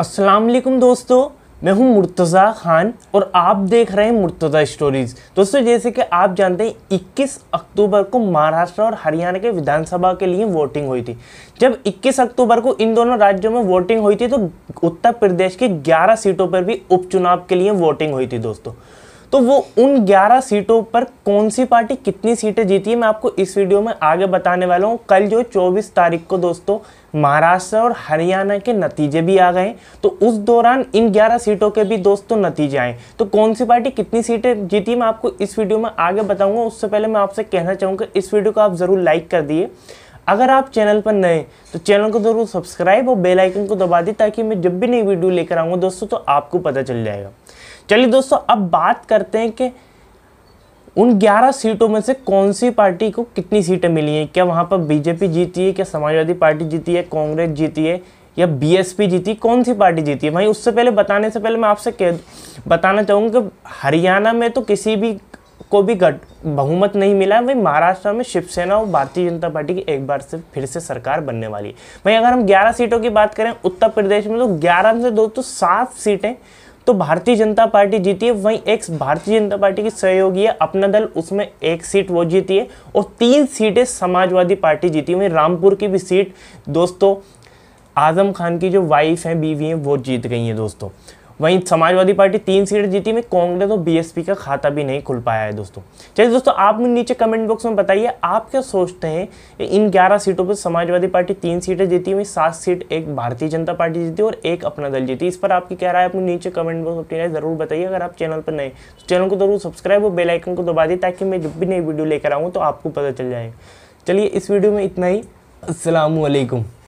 अस्सलाम वालेकुम दोस्तों मैं हूं मुर्तज़ा खान और आप देख रहे हैं मुर्तज़ा स्टोरीज़ दोस्तों जैसे कि आप जानते हैं 21 अक्टूबर को महाराष्ट्र और हरियाणा के विधानसभा के लिए वोटिंग हुई थी जब 21 अक्टूबर को इन दोनों राज्यों में वोटिंग हुई थी तो उत्तर प्रदेश की 11 सीटों पर भी उपचुनाव के लिए वोटिंग हुई थी दोस्तों तो वो उन 11 सीटों पर कौन सी पार्टी कितनी सीटें जीती है मैं आपको इस वीडियो में आगे बताने वाला हूँ कल जो 24 तारीख को दोस्तों महाराष्ट्र और हरियाणा के नतीजे भी आ गए तो उस दौरान इन 11 सीटों के भी दोस्तों नतीजे आए तो कौन सी पार्टी कितनी सीटें जीती मैं आपको इस वीडियो में आगे बताऊंगा उससे पहले मैं आपसे कहना चाहूँगा इस वीडियो को आप ज़रूर लाइक कर दिए अगर आप चैनल पर नए तो चैनल को ज़रूर सब्सक्राइब और बेल आइकन को दबा दें ताकि मैं जब भी नई वीडियो लेकर आऊँगा दोस्तों तो आपको पता चल जाएगा चलिए दोस्तों अब बात करते हैं कि उन 11 सीटों में से कौन सी पार्टी को कितनी सीटें मिली हैं क्या वहाँ पर बीजेपी जीती है क्या समाजवादी पार्टी जीती है कांग्रेस जीती है या बीएसपी जीती कौन सी पार्टी जीती है भाई उससे पहले बताने से पहले मैं आपसे कह बताना चाहूँगा कि हरियाणा में तो किसी भी को भी गट बहुमत नहीं मिला वही महाराष्ट्र में शिवसेना और भारतीय जनता पार्टी की एक बार से फिर से सरकार बनने वाली है भाई अगर हम 11 सीटों की बात करें उत्तर प्रदेश में तो 11 में से तो सात सीटें तो भारतीय जनता पार्टी जीती है वहीं एक भारतीय जनता पार्टी की सहयोगी है अपना दल उसमें एक सीट वो जीती है और तीन सीटें समाजवादी पार्टी जीती है वहीं रामपुर की भी सीट दोस्तों आजम खान की जो वाइफ हैं बीवी हैं वो जीत गई हैं दोस्तों वहीं समाजवादी पार्टी तीन सीट जीती में कांग्रेस और बीएसपी का खाता भी नहीं खुल पाया है दोस्तों चलिए दोस्तों आप मुझे नीचे कमेंट बॉक्स में बताइए आप क्या सोचते हैं इन ग्यारह सीटों पर समाजवादी पार्टी तीन सीटें जीती हुई सात सीट एक भारतीय जनता पार्टी जीती और एक अपना दल जीती इस पर आपकी क्या राय है अपने नीचे कमेंट बॉक्स अपनी राय ज़रूर बताइए अगर आप चैनल पर नए तो चैनल को जरूर सब्सक्राइब और बेलाइकन को दबा दिए ताकि मैं जब भी नई वीडियो लेकर आऊँ तो आपको पता चल जाए चलिए इस वीडियो में इतना ही असलकुम